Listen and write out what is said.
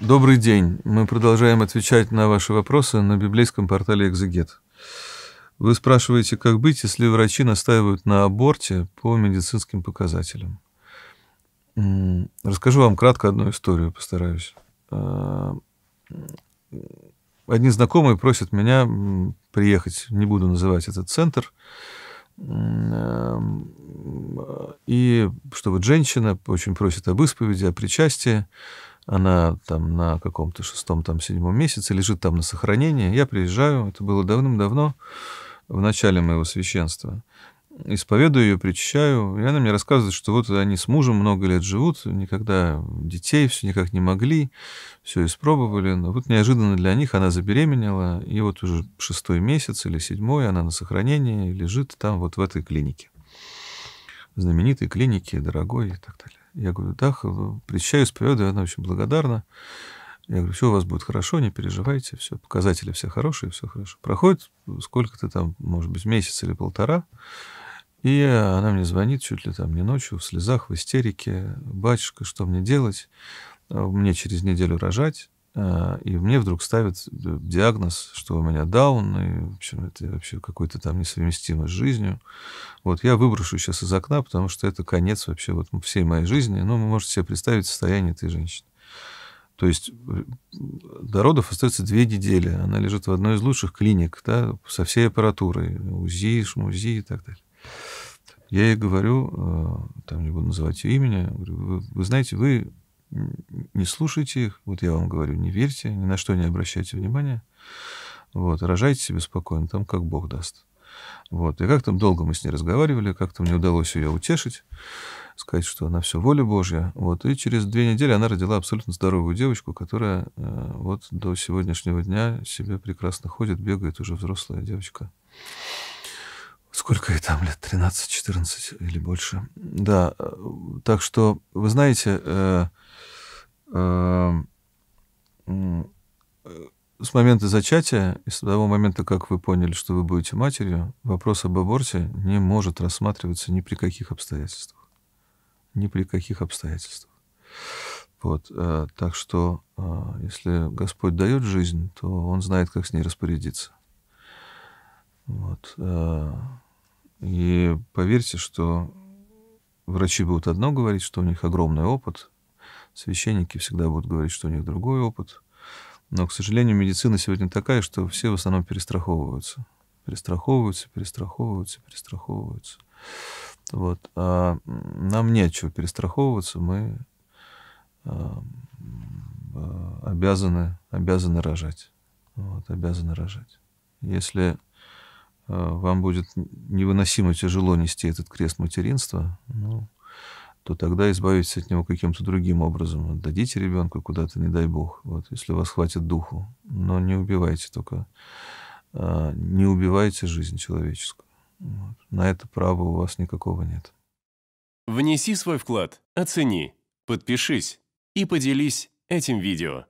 Добрый день. Мы продолжаем отвечать на ваши вопросы на библейском портале «Экзегет». Вы спрашиваете, как быть, если врачи настаивают на аборте по медицинским показателям. Расскажу вам кратко одну историю, постараюсь. А, одни знакомые просят меня приехать, не буду называть этот центр, а, и что вот женщина очень просит об исповеди, о причастии, она там на каком-то шестом, там, седьмом месяце, лежит там на сохранении. Я приезжаю, это было давным-давно, в начале моего священства. Исповедую ее, причащаю. И она мне рассказывает, что вот они с мужем много лет живут, никогда детей все никак не могли, все испробовали. Но вот неожиданно для них она забеременела, и вот уже шестой месяц или седьмой она на сохранении лежит там вот в этой клинике. Знаменитой клинике, дорогой и так далее. Я говорю, да, причащаю, исповедую, она очень благодарна. Я говорю, все у вас будет хорошо, не переживайте, все, показатели все хорошие, все хорошо. Проходит э, сколько-то там, может быть, месяц или полтора, и она мне звонит чуть ли там не ночью, в слезах, в истерике. «Батюшка, что мне делать? Э, мне через неделю рожать». А, и мне вдруг ставят э, диагноз, что у меня даун, и, в общем, это вообще какой-то там несовместимо с жизнью. Вот, я выброшу сейчас из окна, потому что это конец вообще вот всей моей жизни. Ну, вы можете себе представить состояние этой женщины. То есть э, до родов остается две недели. Она лежит в одной из лучших клиник, да, со всей аппаратурой. УЗИ, шмузи и так далее. Я ей говорю, э, там не буду называть ее имени, говорю, вы, вы знаете, вы не слушайте их, вот я вам говорю, не верьте, ни на что не обращайте внимания, вот, рожайте себе спокойно, там как Бог даст. Вот, и как там долго мы с ней разговаривали, как-то мне удалось ее утешить, сказать, что она все воля Божья, вот, и через две недели она родила абсолютно здоровую девочку, которая э, вот до сегодняшнего дня себе прекрасно ходит, бегает, уже взрослая девочка сколько ей там лет, 13-14 или больше. Да, э, так что, вы знаете, э, Эм, э, с момента зачатия и с того момента, как вы поняли, что вы будете матерью, вопрос об аборте не может рассматриваться ни при каких обстоятельствах. Ни при каких обстоятельствах. Вот. Э, так что, э, если Господь дает жизнь, то Он знает, как с ней распорядиться. Вот. И поверьте, что врачи будут одно говорить, что у них огромный опыт – священники всегда будут говорить, что у них другой опыт. Но, к сожалению, медицина сегодня такая, что все в основном перестраховываются. Перестраховываются, перестраховываются, перестраховываются. Вот. А нам нечего перестраховываться, мы а, а, обязаны, обязаны рожать. Вот, обязаны рожать. Если а, вам будет невыносимо тяжело нести этот крест материнства, ну, то тогда избавитесь от него каким-то другим образом. дадите ребенку куда-то, не дай бог, вот, если у вас хватит духу. Но не убивайте только, а, не убивайте жизнь человеческую. Вот. На это права у вас никакого нет. Внеси свой вклад, оцени, подпишись и поделись этим видео.